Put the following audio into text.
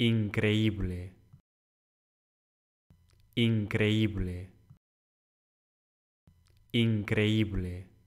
increíble, increíble, increíble.